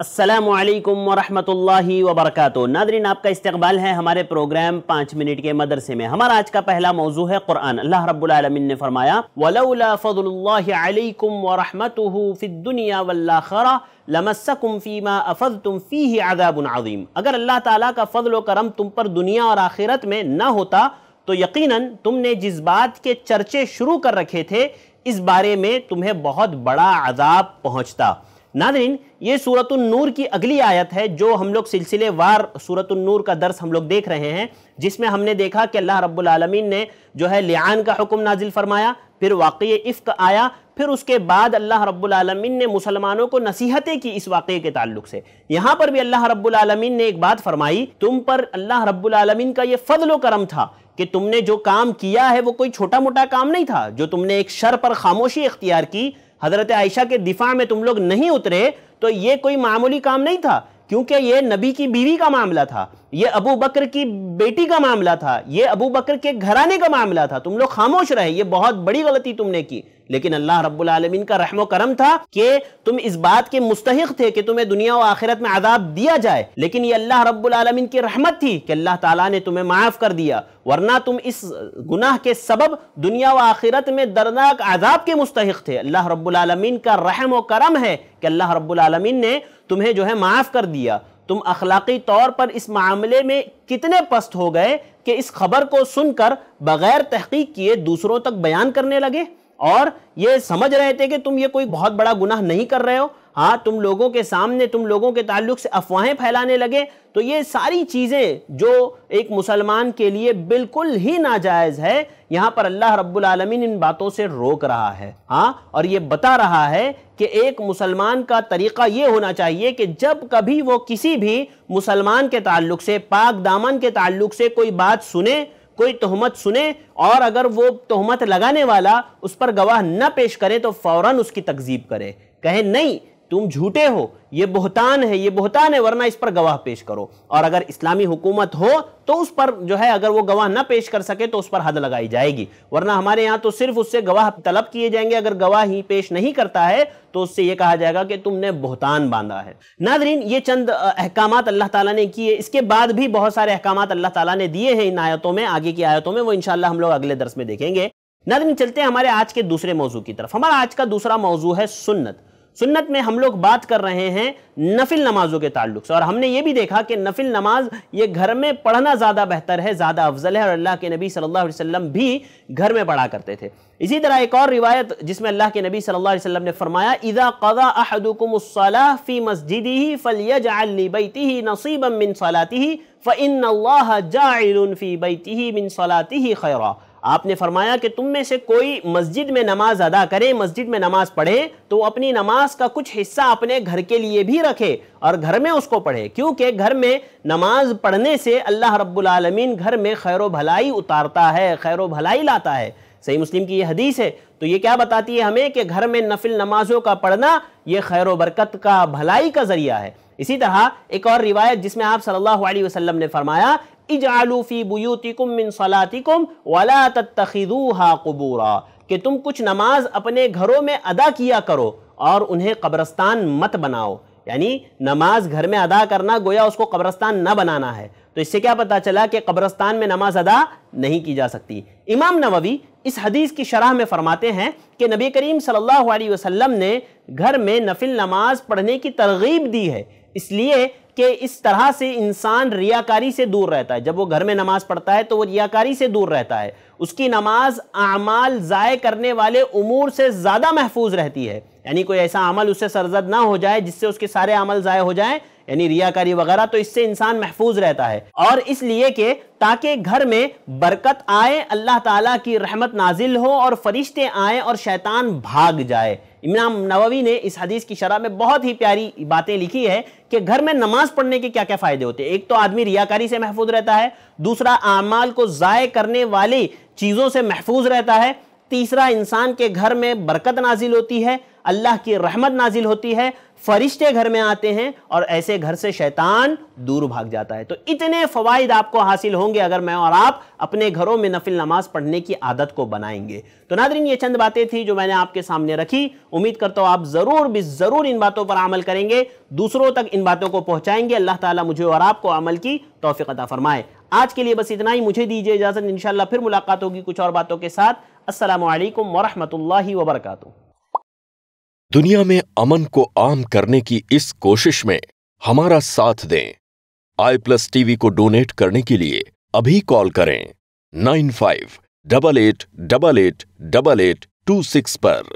असलकम वरहमल वबरक नादरीन आपका इस्तबाल है हमारे प्रोग्राम पाँच मिनट के मदरसे में हमारा आज का पहला मौजू है कुरान अल्लाह रबालमीन ने फरमाया वलफ़लकम फ़ीमा अफ़ज़ तुम फ़ी अगर अल्लाह ताला का फ़जल करम तुम पर दुनिया और आखिरत में न होता तो यकीन तुमने जिस बात के चर्चे शुरू कर रखे थे इस बारे में तुम्हें बहुत बड़ा आदाब पहुँचता नादरीन ये सूरत नूर की अगली आयत है जो हम लोग सिलसिले वार सूरत नूर का दर्स हम लोग देख रहे हैं जिसमें हमने देखा कि अल्लाह रब्बुल आलमीन ने जो है लियान का हुक्म नाजिल फरमाया फिर वाक़ इफ़ आया फिर उसके बाद अल्लाह रब्बुलमिन ने मुसलमानों को नसीहतें की इस वाक़े के ताल्लुक से यहाँ पर भी अल्लाह रब्बुलमिन ने एक बात फरमाई तुम पर अल्लाह रब्बुलमिन का ये फजल करम था कि तुमने जो काम किया है वो कोई छोटा मोटा काम नहीं था जो तुमने एक शर पर खामोशी इख्तियार की हज़रत आयशा के दिफा में तुम लोग नहीं उतरे तो ये कोई मामूली काम नहीं था क्योंकि ये नबी की बीवी का मामला था ये अबू बकर की बेटी का मामला था ये अबू बकर के घराने का मामला था तुम लोग खामोश रहे ये बहुत बड़ी गलती तुमने की लेकिन अल्लाह रब्बुल आलमीन का रहमो करम था कि तुम इस बात के मुस्तक थे कि तुम्हें दुनिया व आखिरत में आदाब दिया जाए लेकिन ये अल्लाह रब्बुल आलमीन की रहमत थी कि अल्लाह ताला ने तुम्हें माफ़ कर दिया वरना तुम इस गुनाह के सबब दुनिया व आखिरत में दर्दनाक आदाब के मुस्तक थे अल्लाह रब्बुल आलमीन का रहम व करम है कि अल्लाह रब्बुल आलमीन ने तुम्हें जो है माफ़ कर दिया तुम अखलाकी तौर पर इस मामले में कितने पस्त हो गए कि इस खबर को सुनकर बगैर तहकीक किए दूसरों तक बयान करने लगे और ये समझ रहे थे कि तुम ये कोई बहुत बड़ा गुनाह नहीं कर रहे हो हाँ तुम लोगों के सामने तुम लोगों के ताल्लुक से अफवाहें फैलाने लगे तो ये सारी चीज़ें जो एक मुसलमान के लिए बिल्कुल ही नाजायज़ है यहाँ पर अल्लाह रब्बुल आलमीन इन बातों से रोक रहा है हाँ और ये बता रहा है कि एक मुसलमान का तरीक़ा ये होना चाहिए कि जब कभी वो किसी भी मुसलमान के ताल्लुक से पाक दामन के ताल्लुक से कोई बात सुने कोई तोहमत सुने और अगर वो तोहमत लगाने वाला उस पर गवाह न पेश करे तो फ़ौरन उसकी तकजीब करे कहे नहीं तुम झूठे हो ये बहुतान है ये बहुतान है वरना इस पर गवाह पेश करो और अगर इस्लामी हुकूमत हो तो उस पर जो है अगर वो गवाह ना पेश कर सके तो उस पर हद लगाई जाएगी वरना हमारे यहाँ तो सिर्फ उससे गवाह तलब किए जाएंगे अगर गवाह ही पेश नहीं करता है तो उससे ये कहा जाएगा कि तुमने बहुतान बांधा है नादरीन ये चंद अहकाम अल्लाह तला ने किए इसके बाद भी बहुत सारे अहकाम अल्लाह तला ने दिए हैं इन आयतों में आगे की आयतों में वो इनशाला हम लोग अगले दर्स में देखेंगे नादरीन चलते हैं हमारे आज के दूसरे मौजू की तरफ हमारा आज का दूसरा मौजू है सुन्नत सुन्नत में हम लोग बात कर रहे हैं नफिल नमाजों के ताल्लुक से और हमने ये भी देखा कि नफिल नमाज ये घर में पढ़ना ज़्यादा बेहतर है ज़्यादा अफजल है और अल्लाह के नबी सल्लल्लाहु अलैहि वसल्लम भी घर में पढ़ा करते थे इसी तरह एक और रिवायत जिसमें अल्लाह के नबी सल्लल्लाहु अलैहि वसल्लम ने फरमाया इदा कदा अहदुकुमसला फ़ी मस्जिद ही फलियज अलीबैती ही नसीबम मिन सलाती ही फ़िन जाफ़ी बैती ही मिन सलाती ही खैरा आपने फरमाया कि तुम में से कोई मस्जिद में नमाज अदा करे मस्जिद में नमाज पढ़े तो अपनी नमाज का कुछ हिस्सा अपने घर के लिए भी रखे और घर में उसको पढ़े क्योंकि घर में नमाज पढ़ने से अल्लाह रब्बुल आलमीन घर में खैर भलाई उतारता है खैर भलाई लाता है सही मुस्लिम की यह हदीस है तो ये क्या बताती है हमें कि घर में नफिल नमाजों का पढ़ना ये खैर बरकत का भलाई का जरिया है इसी तरह एक और रिवायत जिसमें आप सल्लल्लाहु अलैहि वसल्लम ने फरमाया इजालूफ़ी मिन सलातिकुम वला कबूरा कि तुम कुछ नमाज अपने घरों में अदा किया करो और उन्हें कब्रस्तान मत बनाओ यानी नमाज घर में अदा करना गोया उसको कब्रस्तान ना बनाना है तो इससे क्या पता चला कि कब्रस्तान में नमाज अदा नहीं की जा सकती इमाम नववी इस हदीस की शरह में फरमाते हैं कि नबी करीम सल्लल्लाहु अलैहि वसल्लम ने घर में नफिल नमाज पढ़ने की तरगीब दी है इसलिए कि इस तरह से इंसान रियाकारी से दूर रहता है जब वो घर में नमाज पढ़ता है तो वो रियाकारी से दूर रहता है उसकी नमाज अमाल ज़ाय करने वाले उमूर से ज़्यादा महफूज रहती है यानी कोई ऐसा अमल उससे सरजद ना हो जाए जिससे उसके सारे अमल ज़ाय हो जाएँ यानी रियाकारी वगैरह तो इससे इंसान महफूज रहता है और इसलिए कि ताकि घर में बरकत आए अल्लाह ताला की रहमत नाजिल हो और फरिश्ते आए और शैतान भाग जाए इमाम नववी ने इस हदीस की शराह में बहुत ही प्यारी बातें लिखी है कि घर में नमाज पढ़ने के क्या क्या फ़ायदे होते हैं एक तो आदमी रियाकारी से महफूज रहता है दूसरा आमाल को ज़ाय करने वाली चीज़ों से महफूज रहता है तीसरा इंसान के घर में बरकत नाजिल होती है अल्लाह की रहमत नाजिल होती है फरिश्ते घर में आते हैं और ऐसे घर से शैतान दूर भाग जाता है तो इतने फ़वाद आपको हासिल होंगे अगर मैं और आप अपने घरों में नफिल नमाज पढ़ने की आदत को बनाएंगे तो नादरीन ये चंद बातें थी जो मैंने आपके सामने रखी उम्मीद करता हूँ आप ज़रूर भी ज़रूर इन बातों पर अमल करेंगे दूसरों तक इन बातों को पहुँचाएंगे अल्लाह ताला मुझे और आपको अमल की तोफ़िकता अता फ़रमाए आज के लिए बस इतना ही मुझे दीजिए इजाज़त इन फिर मुलाकात होगी कुछ और बातों के साथ असल वरहमल वर्का दुनिया में अमन को आम करने की इस कोशिश में हमारा साथ दें आई प्लस टीवी को डोनेट करने के लिए अभी कॉल करें nine five double eight double eight double eight two six पर